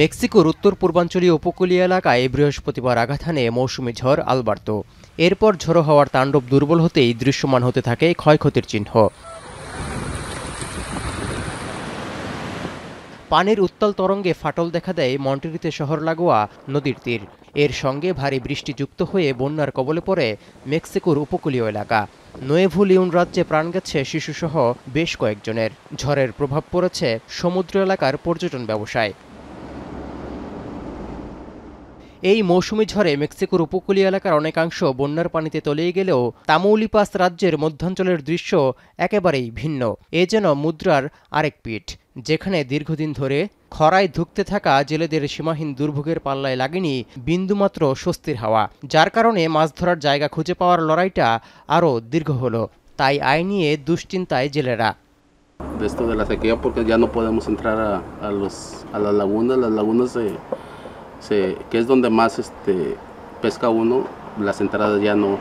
মেক্সিকোর উত্তর পূর্বাঞ্চলীয় উপকূলীয় এলাকায় বৃহস্পতিবার আঘাত হানে মৌসুমি ঝড় আলবার্তো এরপর ঝড়ো হওয়ার তাণ্ডব দুর্বল হতেই দৃশ্যমান হতে থাকে ক্ষয়ক্ষতির চিহ্ন পানির উত্তাল তরঙ্গে ফাটল দেখা দেয় মন্টেরিতে শহর লাগোয়া নদীর তীর এর সঙ্গে ভারী বৃষ্টি যুক্ত হয়ে বন্যার কবলে পড়ে মেক্সিকোর উপকূলীয় এলাকা নোয়েভু লিউন রাজ্যে প্রাণ গেছে শিশুসহ বেশ কয়েকজনের ঝড়ের প্রভাব পড়েছে সমুদ্র এলাকার পর্যটন ব্যবসায় এই মৌসুমি ঝড়ে মেক্সিকোর উপকূলীয় এলাকার অনেকাংশ বন্যার পানিতে তলিয়ে গেলেও তামৌলিপাস রাজ্যের মধ্যাঞ্চলের দৃশ্য একেবারেই ভিন্ন এ যেন মুদ্রার আরেক পিঠ যেখানে দীর্ঘদিন ধরে খরায় ধুকতে থাকা জেলেদের সীমাহীন দুর্ভোগের পাল্লায় লাগেনি বিন্দুমাত্র স্বস্তির হাওয়া যার কারণে মাছ ধরার জায়গা খুঁজে পাওয়ার লড়াইটা আরও দীর্ঘ হল তাই আয় নিয়ে দুশ্চিন্তায় জেলেরা de esto de la sequía porque ya no podemos entrar a, a, los, a las lagunas, las lagunas se, se, que es donde más este, pesca uno, las entradas ya no,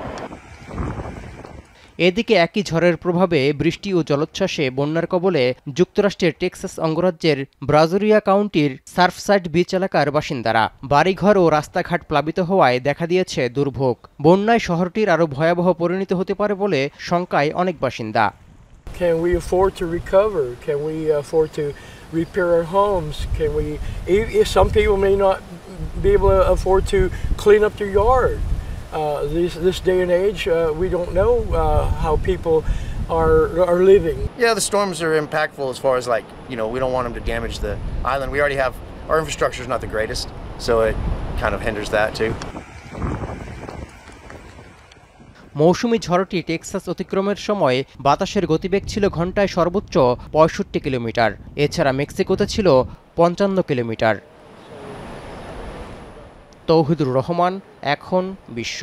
এদিকে একই ঝড়ের প্রভাবে বৃষ্টি ও জলোচ্ছ্বাসে বন্যার কবলে যুক্তরাষ্ট্রের Texas অঙ্গরাজ্যের ব্রাজুরিয়া কাউন্টির সার্ফসাইড বিচ এলাকার বাসিন্দারা বাড়িঘর ও রাস্তাঘাট প্লাবিত হওয়ায় দেখা দিয়েছে দুর্ভোগ বন্যায় শহরটির আরও ভয়াবহ পরিণত হতে পারে বলে শঙ্কায় অনেক বাসিন্দা Can we afford to recover? Can we afford to repair our homes? Can we? Some people may not be able to afford to clean up their yard. Uh, this, this day and age, uh, we don't know uh, how people are, are living. Yeah, the storms are impactful as far as like, you know, we don't want them to damage the island. We already have, our infrastructure is not the greatest, so it kind of hinders that too. মৌসুমি ঝড়টি Texas অতিক্রমের সময় বাতাসের গতিবেগ ছিল ঘন্টায় সর্বোচ্চ পঁয়ষট্টি কিলোমিটার এছাড়া মেক্সিকোতে ছিল পঞ্চান্ন কিলোমিটার তৌহিদুর রহমান এখন বিশ্ব